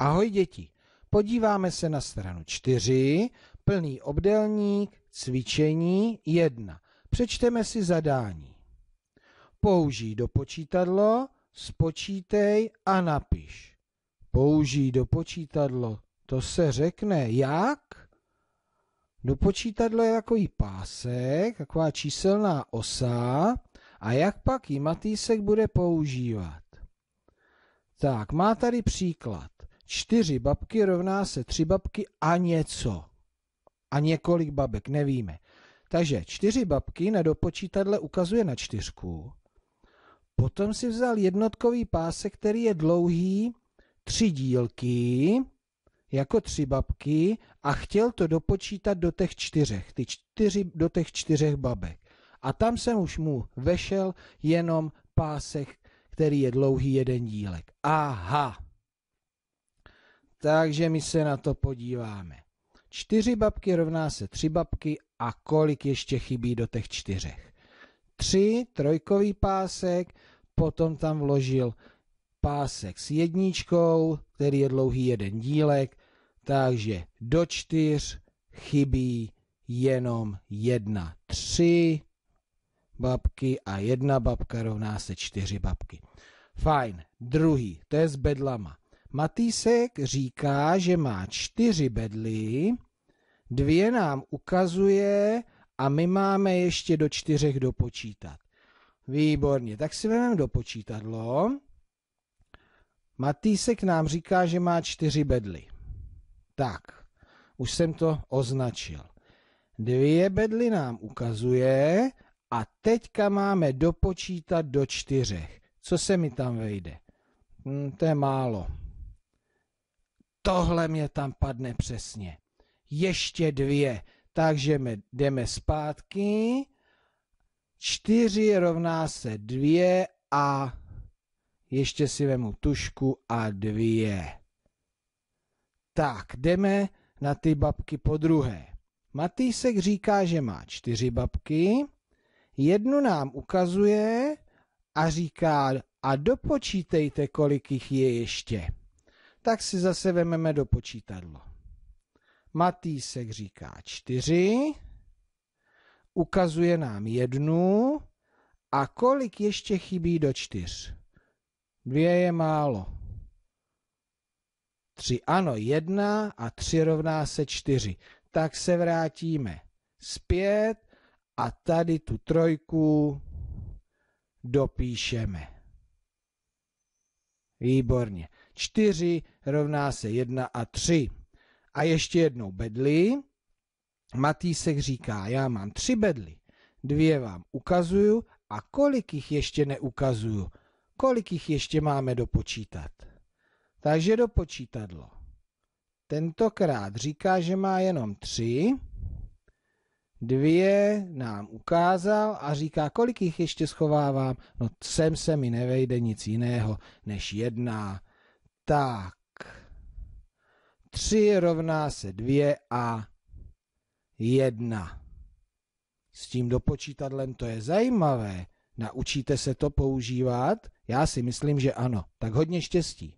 Ahoj děti, podíváme se na stranu 4, plný obdelník, cvičení 1. Přečteme si zadání. Použij do počítadlo, spočítej a napiš. Použij do počítadlo, to se řekne jak? Do počítadlo je takový pásek, taková číselná osa a jak pak ji Matýsek bude používat. Tak, má tady příklad. Čtyři babky rovná se tři babky a něco. A několik babek, nevíme. Takže čtyři babky na dopočítadle ukazuje na čtyřku. Potom si vzal jednotkový pásek, který je dlouhý tři dílky, jako tři babky a chtěl to dopočítat do těch čtyřech, ty čtyři do těch čtyřech babek. A tam jsem už mu vešel jenom pásek, který je dlouhý jeden dílek. Aha! Takže my se na to podíváme. čtyři babky rovná se tři babky a kolik ještě chybí do těch čtyřech. Tři trojkový pásek, potom tam vložil pásek s jedničkou, který je dlouhý jeden dílek, takže do čtyř chybí jenom jedna. Tři babky a jedna babka rovná se čtyři babky. Fajn, druhý, to je s bedlama. Matýsek říká, že má čtyři bedly, dvě nám ukazuje a my máme ještě do čtyřech dopočítat. Výborně, tak si vezmeme dopočítadlo. Matýsek nám říká, že má čtyři bedly. Tak, už jsem to označil. Dvě bedly nám ukazuje a teďka máme dopočítat do čtyřech. Co se mi tam vejde? Hmm, to je málo tohle mě tam padne přesně. Ještě dvě. Takže my jdeme zpátky. Čtyři rovná se dvě a ještě si vemu tušku a dvě. Tak, jdeme na ty babky po druhé. Matýsek říká, že má čtyři babky. Jednu nám ukazuje a říká, a dopočítejte, kolik jich je ještě tak si zase vememe do počítadlo. Matýsek říká čtyři ukazuje nám jednu a kolik ještě chybí do čtyř? Dvě je málo. Tři ano, jedna a tři rovná se čtyři. Tak se vrátíme zpět a tady tu trojku dopíšeme. Výborně. 4 rovná se 1 a 3. A ještě jednou bedly. Matýsek říká, já mám tři bedly. Dvě vám ukazuju a kolik jich ještě neukazuju? Kolik jich ještě máme dopočítat? Takže dopočítadlo. Tentokrát říká, že má jenom tři dvě nám ukázal a říká, kolik jich ještě schovávám. No sem se mi nevejde nic jiného než jedna. Tak. Tři rovná se dvě a jedna. S tím dopočítadlem to je zajímavé. Naučíte se to používat? Já si myslím, že ano. Tak hodně štěstí.